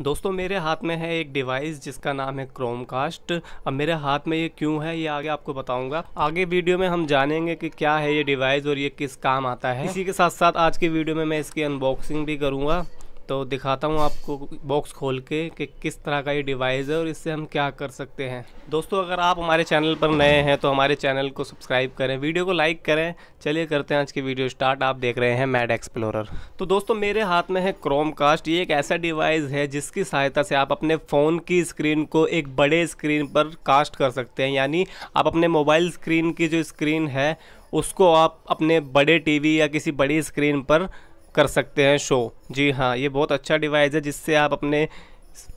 दोस्तों मेरे हाथ में है एक डिवाइस जिसका नाम है क्रोमकास्ट अब मेरे हाथ में ये क्यों है ये आगे आपको बताऊंगा आगे वीडियो में हम जानेंगे कि क्या है ये डिवाइस और ये किस काम आता है इसी के साथ साथ आज की वीडियो में मैं इसकी अनबॉक्सिंग भी करूंगा तो दिखाता हूँ आपको बॉक्स खोल के कि किस तरह का ये डिवाइस है और इससे हम क्या कर सकते हैं दोस्तों अगर आप हमारे चैनल पर नए हैं तो हमारे चैनल को सब्सक्राइब करें वीडियो को लाइक करें चलिए करते हैं आज की वीडियो स्टार्ट आप देख रहे हैं मैड एक्सप्लोरर तो दोस्तों मेरे हाथ में है क्रोम कास्ट ये एक ऐसा डिवाइस है जिसकी सहायता से आप अपने फ़ोन की स्क्रीन को एक बड़े स्क्रीन पर कास्ट कर सकते हैं यानी आप अपने मोबाइल स्क्रीन की जो स्क्रीन है उसको आप अपने बड़े टीवी या किसी बड़ी स्क्रीन पर कर सकते हैं शो जी हाँ ये बहुत अच्छा डिवाइस है जिससे आप अपने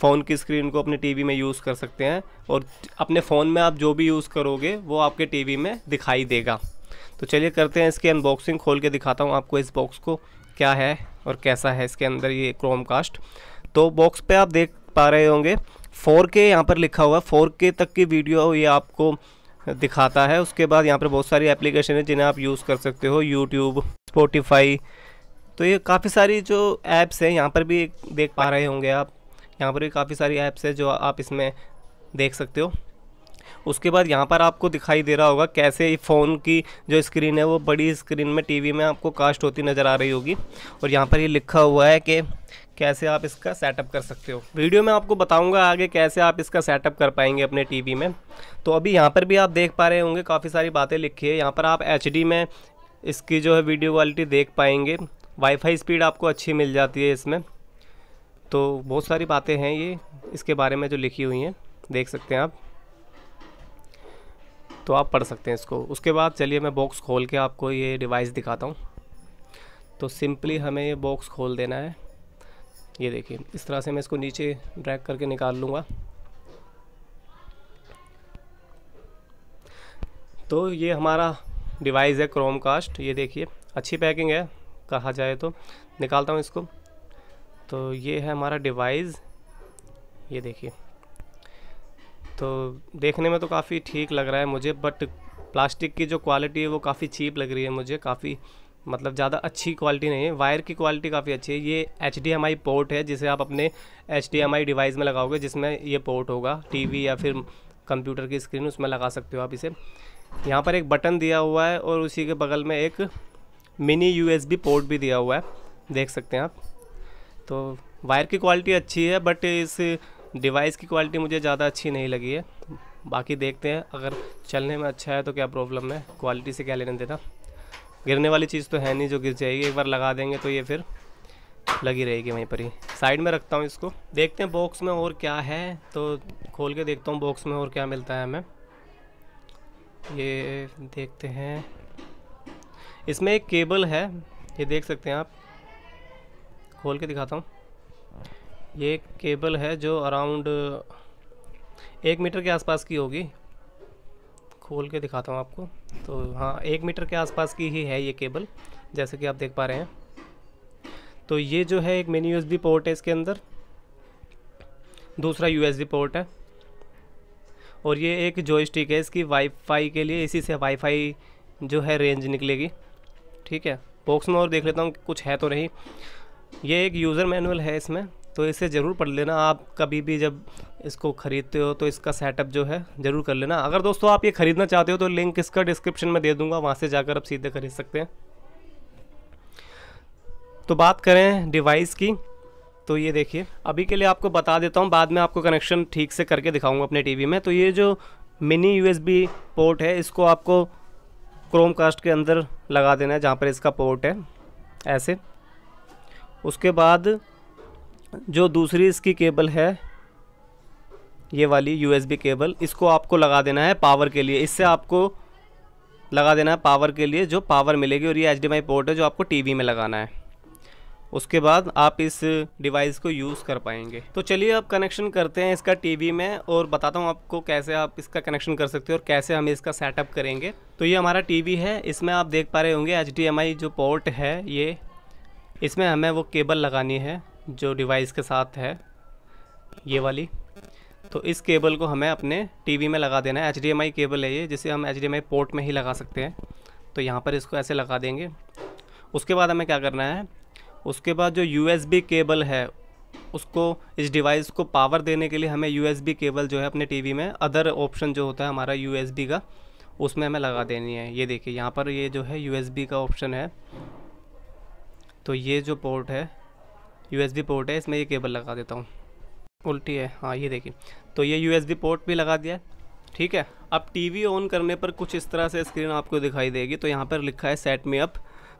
फ़ोन की स्क्रीन को अपने टीवी में यूज़ कर सकते हैं और अपने फ़ोन में आप जो भी यूज़ करोगे वो आपके टीवी में दिखाई देगा तो चलिए करते हैं इसकी अनबॉक्सिंग खोल के दिखाता हूँ आपको इस बॉक्स को क्या है और कैसा है इसके अंदर ये क्रोम कास्ट तो बॉक्स पे आप देख पा रहे होंगे फोर के यहाँ पर लिखा हुआ है के तक की वीडियो ये आपको दिखाता है उसके बाद यहाँ पर बहुत सारी एप्लीकेशन है जिन्हें आप यूज़ कर सकते हो यूट्यूब स्पोटिफाई तो ये काफ़ी सारी जो ऐप्स हैं यहाँ पर भी देख पा रहे होंगे आप यहाँ पर भी काफ़ी सारी ऐप्स है जो आप इसमें देख सकते हो उसके बाद यहाँ पर आपको दिखाई दे रहा होगा कैसे फ़ोन की जो स्क्रीन है वो बड़ी स्क्रीन में टीवी में आपको कास्ट होती नज़र आ रही होगी और यहाँ पर ये लिखा हुआ है कि कैसे आप इसका सेटअप कर सकते हो वीडियो में आपको बताऊंगा आगे कैसे आप इसका सेटअप कर पाएंगे अपने टीवी में तो अभी यहाँ पर भी आप देख पा रहे होंगे काफ़ी सारी बातें लिखी है यहाँ पर आप एच में इसकी जो है वीडियो क्वालिटी देख पाएंगे वाईफाई स्पीड आपको अच्छी मिल जाती है इसमें तो बहुत सारी बातें हैं ये इसके बारे में जो लिखी हुई हैं देख सकते हैं आप तो आप पढ़ सकते हैं इसको उसके बाद चलिए मैं बॉक्स खोल के आपको ये डिवाइस दिखाता हूँ तो सिंपली हमें ये बॉक्स खोल देना है ये देखिए इस तरह से मैं इसको नीचे ड्रैग करके निकाल लूँगा तो ये हमारा डिवाइस है क्रोमकास्ट ये देखिए अच्छी पैकिंग है कहा जाए तो निकालता हूँ इसको तो ये है हमारा डिवाइस ये देखिए तो देखने में तो काफ़ी ठीक लग रहा है मुझे बट प्लास्टिक की जो क्वालिटी है वो काफ़ी चीप लग रही है मुझे काफ़ी मतलब ज़्यादा अच्छी क्वालिटी नहीं है वायर की क्वालिटी काफ़ी अच्छी है ये एच पोर्ट है जिसे आप अपने एच डिवाइस में लगाओगे जिसमें ये पोर्ट होगा टीवी या फिर कंप्यूटर की स्क्रीन उसमें लगा सकते हो आप इसे यहाँ पर एक बटन दिया हुआ है और उसी के बगल में एक मिनी यूएसबी पोर्ट भी दिया हुआ है देख सकते हैं आप तो वायर की क्वालिटी अच्छी है बट इस डिवाइस की क्वालिटी मुझे ज़्यादा अच्छी नहीं लगी है बाकी देखते हैं अगर चलने में अच्छा है तो क्या प्रॉब्लम है क्वालिटी से क्या लेने देना गिरने वाली चीज़ तो है नहीं जो गिर जाएगी एक बार लगा देंगे तो ये फिर लगी रहेगी वहीं पर ही साइड में रखता हूँ इसको देखते हैं बॉक्स में और क्या है तो खोल के देखता हूँ बॉक्स में और क्या मिलता है हमें ये देखते हैं इसमें एक केबल है ये देख सकते हैं आप खोल के दिखाता हूँ ये केबल है जो अराउंड एक मीटर के आसपास की होगी खोल के दिखाता हूँ आपको तो हाँ एक मीटर के आसपास की ही है ये केबल जैसे कि आप देख पा रहे हैं तो ये जो है एक मिनी यूएसबी पोर्ट है इसके अंदर दूसरा यूएसबी पोर्ट है और ये एक जॉयस्टिक है इसकी वाईफाई के लिए इसी से वाईफाई जो है रेंज निकलेगी ठीक है बॉक्स में और देख लेता हूँ कुछ है तो नहीं ये एक यूज़र मैनुअल है इसमें तो इसे ज़रूर पढ़ लेना आप कभी भी जब इसको ख़रीदते हो तो इसका सेटअप जो है ज़रूर कर लेना अगर दोस्तों आप ये ख़रीदना चाहते हो तो लिंक इसका डिस्क्रिप्शन में दे दूँगा वहाँ से जाकर आप सीधे ख़रीद सकते हैं तो बात करें डिवाइस की तो ये देखिए अभी के लिए आपको बता देता हूँ बाद में आपको कनेक्शन ठीक से करके दिखाऊंगा अपने टी में तो ये जो मिनी यू पोर्ट है इसको आपको क्रोम कास्ट के अंदर लगा देना है जहाँ पर इसका पोर्ट है ऐसे उसके बाद जो दूसरी इसकी केबल है ये वाली यू केबल इसको आपको लगा देना है पावर के लिए इससे आपको लगा देना है पावर के लिए जो पावर मिलेगी और ये एच पोर्ट है जो आपको टीवी में लगाना है उसके बाद आप इस डिवाइस को यूज़ कर पाएंगे तो चलिए आप कनेक्शन करते हैं इसका टीवी में और बताता हूँ आपको कैसे आप इसका कनेक्शन कर सकते हो और कैसे हम इसका सेटअप करेंगे तो ये हमारा टीवी है इसमें आप देख पा रहे होंगे एच जो पोर्ट है ये इसमें हमें वो केबल लगानी है जो डिवाइस के साथ है ये वाली तो इस केबल को हमें अपने टीवी में लगा देना है एच केबल है ये जिसे हम एच पोर्ट में ही लगा सकते हैं तो यहाँ पर इसको ऐसे लगा देंगे उसके बाद हमें क्या करना है उसके बाद जो यू केबल है उसको इस डिवाइस को पावर देने के लिए हमें यू केबल जो है अपने टी में अदर ऑप्शन जो होता है हमारा यू का उसमें हमें लगा देनी है ये देखिए यहाँ पर ये जो है यू का ऑप्शन है तो ये जो पोर्ट है यू पोर्ट है इसमें ये केबल लगा देता हूँ उल्टी है हाँ ये देखिए तो ये यू पोर्ट भी लगा दिया ठीक है अब टीवी ऑन करने पर कुछ इस तरह से स्क्रीन आपको दिखाई देगी तो यहाँ पर लिखा है सेट में अप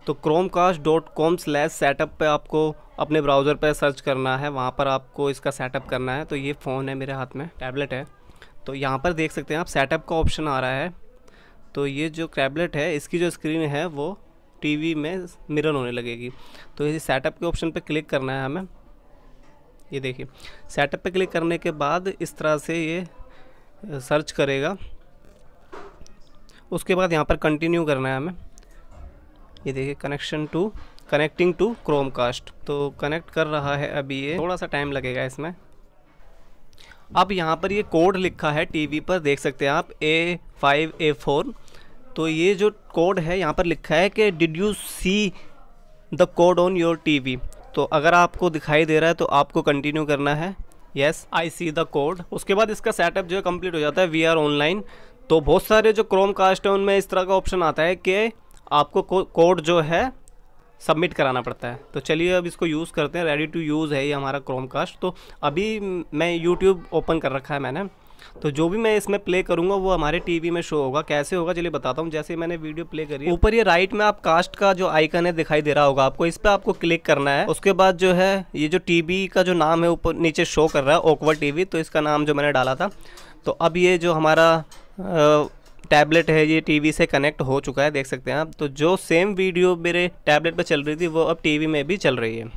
तो chromecast.com स्लैस सेटअप पर आपको अपने ब्राउज़र पर सर्च करना है वहाँ पर आपको इसका सेटअप करना है तो ये फ़ोन है मेरे हाथ में टैबलेट है तो यहाँ पर देख सकते हैं आप सेटअप का ऑप्शन आ रहा है तो ये जो टैबलेट है इसकी जो स्क्रीन है वो टीवी में मिरर होने लगेगी तो ये सेटअप के ऑप्शन पर क्लिक करना है हमें ये देखिए सेटअप पे क्लिक करने के बाद इस तरह से ये सर्च करेगा उसके बाद यहाँ पर कंटिन्यू करना है हमें ये देखिए connection to connecting to Chromecast तो कनेक्ट कर रहा है अभी ये थोड़ा सा टाइम लगेगा इसमें अब यहाँ पर ये कोड लिखा है टीवी पर देख सकते हैं आप ए फाइव ए फोर तो ये जो कोड है यहाँ पर लिखा है कि did you see the code on your TV तो अगर आपको दिखाई दे रहा है तो आपको कंटिन्यू करना है yes I see the code उसके बाद इसका सेटअप जो है कम्प्लीट हो जाता है वी आर ऑनलाइन तो बहुत सारे जो क्रोम कास्ट है उनमें इस तरह का ऑप्शन आता है कि आपको कोड जो है सबमिट कराना पड़ता है तो चलिए अब इसको यूज़ करते हैं रेडी टू यूज़ है ये हमारा क्रोमकास्ट तो अभी मैं यूट्यूब ओपन कर रखा है मैंने तो जो भी मैं इसमें प्ले करूंगा वो हमारे टीवी में शो होगा कैसे होगा चलिए बताता हूँ जैसे मैंने वीडियो प्ले करी ऊपर ये राइट में आप कास्ट का जो आइकन है दिखाई दे रहा होगा आपको इस पर आपको क्लिक करना है उसके बाद जो है ये जो टीवी का जो नाम है ऊपर नीचे शो कर रहा है ओकवर टीवी तो इसका नाम जो मैंने डाला था तो अब ये जो हमारा टैबलेट है ये टीवी से कनेक्ट हो चुका है देख सकते हैं आप तो जो सेम वीडियो मेरे टैबलेट पर चल रही थी वो अब टीवी में भी चल रही है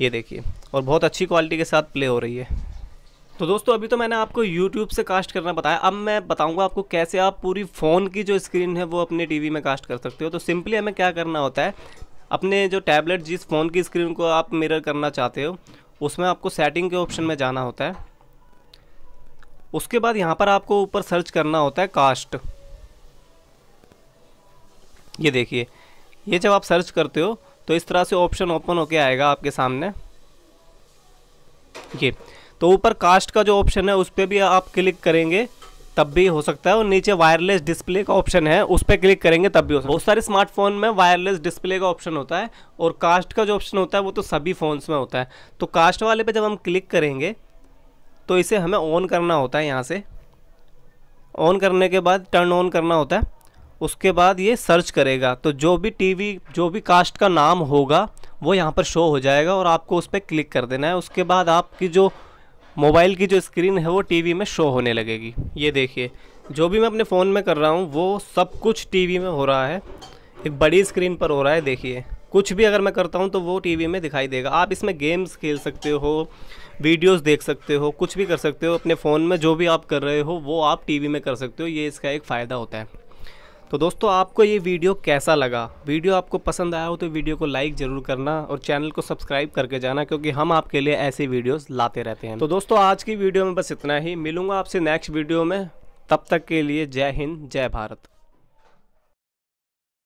ये देखिए और बहुत अच्छी क्वालिटी के साथ प्ले हो रही है तो दोस्तों अभी तो मैंने आपको YouTube से कास्ट करना बताया अब मैं बताऊंगा आपको कैसे आप पूरी फ़ोन की जो स्क्रीन है वो अपने टीवी में कास्ट कर सकते हो तो सिंपली हमें क्या करना होता है अपने जो टैबलेट जिस फ़ोन की स्क्रीन को आप मिरर करना चाहते हो उसमें आपको सेटिंग के ऑप्शन में जाना होता है उसके बाद यहाँ पर आपको ऊपर सर्च करना होता है कास्ट ये देखिए ये जब आप सर्च करते हो तो इस तरह से ऑप्शन ओपन होके आएगा आपके सामने ये तो ऊपर कास्ट का जो ऑप्शन है उस पर भी आप क्लिक करेंगे तब भी हो सकता है और नीचे वायरलेस डिस्प्ले का ऑप्शन है उस पर क्लिक करेंगे तब भी हो सकता है बहुत सारे स्मार्टफोन में वायरलेस डिस्प्ले का ऑप्शन होता है और कास्ट का जो ऑप्शन होता है वो तो सभी फ़ोन्स में होता है तो कास्ट वाले पे जब हम क्लिक करेंगे तो इसे हमें ऑन करना होता है यहाँ से ऑन करने के बाद टर्न ऑन करना होता है उसके बाद ये सर्च करेगा तो जो भी टीवी जो भी कास्ट का नाम होगा वो यहाँ पर शो हो जाएगा और आपको उस पर क्लिक कर देना है उसके बाद आपकी जो मोबाइल की जो स्क्रीन है वो टीवी में शो होने लगेगी ये देखिए जो भी मैं अपने फ़ोन में कर रहा हूँ वो सब कुछ टीवी में हो रहा है एक बड़ी स्क्रीन पर हो रहा है देखिए कुछ भी अगर मैं करता हूँ तो वो टीवी में दिखाई देगा आप इसमें गेम्स खेल सकते हो वीडियोस देख सकते हो कुछ भी कर सकते हो अपने फ़ोन में जो भी आप कर रहे हो वो आप टीवी में कर सकते हो ये इसका एक फ़ायदा होता है तो दोस्तों आपको ये वीडियो कैसा लगा वीडियो आपको पसंद आया हो तो वीडियो को लाइक ज़रूर करना और चैनल को सब्सक्राइब करके जाना क्योंकि हम आपके लिए ऐसी वीडियोस लाते रहते हैं तो दोस्तों आज की वीडियो में बस इतना ही मिलूंगा आपसे नेक्स्ट वीडियो में तब तक के लिए जय हिंद जय भारत